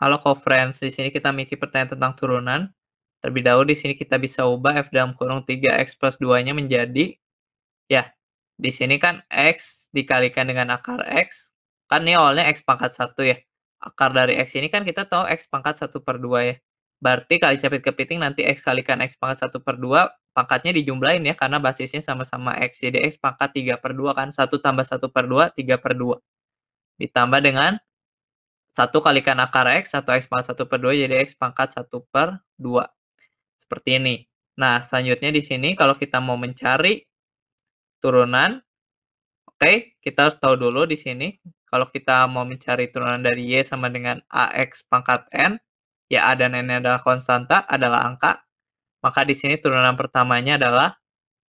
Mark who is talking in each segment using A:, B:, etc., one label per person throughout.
A: Halo co-friends, di sini kita memiliki pertanyaan tentang turunan. Terlebih dahulu di sini kita bisa ubah F dalam kurung 3X plus 2-nya menjadi, ya, di sini kan X dikalikan dengan akar X. Kan ini awalnya X pangkat 1 ya. Akar dari X ini kan kita tahu X pangkat 1 per 2 ya. Berarti kali capit kepiting nanti X kalikan X pangkat 1 per 2, pangkatnya dijumlahin ya, karena basisnya sama-sama X. Jadi X pangkat 3 per 2 kan, 1 tambah 1 per 2, 3 per 2. Ditambah dengan 1 kalikan akar X, 1 X pangkat 1 per 2, jadi X pangkat 1 per 2. Seperti ini. Nah, selanjutnya di sini kalau kita mau mencari turunan, oke, okay, kita harus tahu dulu di sini. Kalau kita mau mencari turunan dari Y sama dengan AX pangkat N, ya A dan N adalah konstanta, adalah angka. Maka di sini turunan pertamanya adalah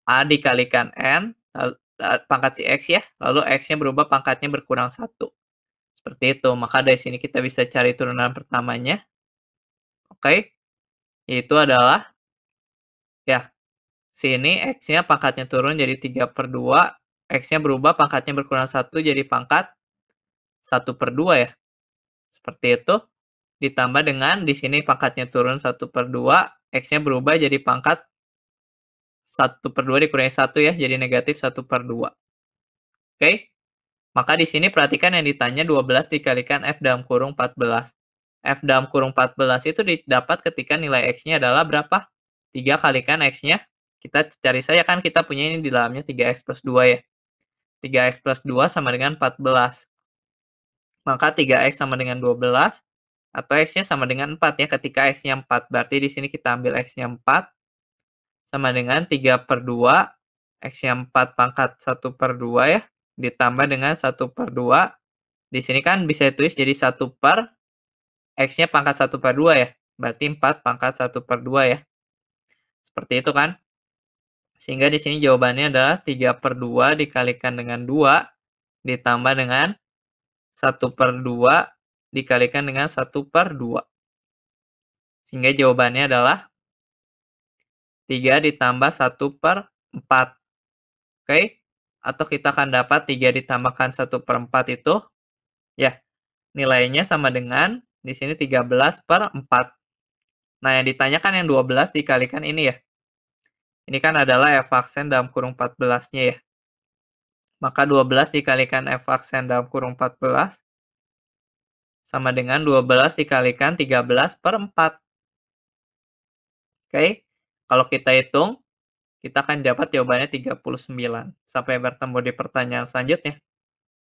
A: A dikalikan N, eh, pangkat si X ya, lalu X-nya berubah pangkatnya berkurang satu seperti itu. Maka dari sini kita bisa cari turunan pertamanya. Oke. Okay. Yaitu adalah ya. Sini x-nya pangkatnya turun jadi 3 2. X-nya berubah, pangkatnya berkurang 1 jadi pangkat 1 2 ya. Seperti itu. Ditambah dengan di sini pangkatnya turun 1 2. X-nya berubah jadi pangkat 1 2 dikurangi 1 ya. Jadi negatif 1 2. Oke. Okay. Maka di sini perhatikan yang ditanya 12 dikalikan F dalam kurung 14. F dalam kurung 14 itu didapat ketika nilai X-nya adalah berapa? 3 kalikan X-nya. Kita cari saja kan kita punya ini di dalamnya 3X plus 2 ya. 3X plus 2 sama dengan 14. Maka 3X sama dengan 12. Atau X-nya sama dengan 4 ya. Ketika X-nya 4. Berarti di sini kita ambil X-nya 4. Sama dengan 3 per 2. X-nya 4 pangkat 1 per 2 ya ditambah dengan 1 per 2. Di sini kan bisa ditulis jadi 1 per X-nya pangkat 1 per 2 ya. Berarti 4 pangkat 1 per 2 ya. Seperti itu kan. Sehingga di sini jawabannya adalah 3 per 2 dikalikan dengan 2 ditambah dengan 1 per 2 dikalikan dengan 1 per 2. Sehingga jawabannya adalah 3 ditambah 1 per 4. Oke. Okay? atau kita akan dapat 3 ditambahkan 1 per 4 itu, ya, nilainya sama dengan, di sini 13 per 4. Nah, yang ditanyakan yang 12 dikalikan ini ya. Ini kan adalah f aksen dalam kurung 14-nya ya. Maka 12 dikalikan f aksen dalam kurung 14 sama dengan 12 dikalikan 13 per 4. Oke, kalau kita hitung, kita akan dapat jawabannya 39 sampai bertemu di pertanyaan selanjutnya.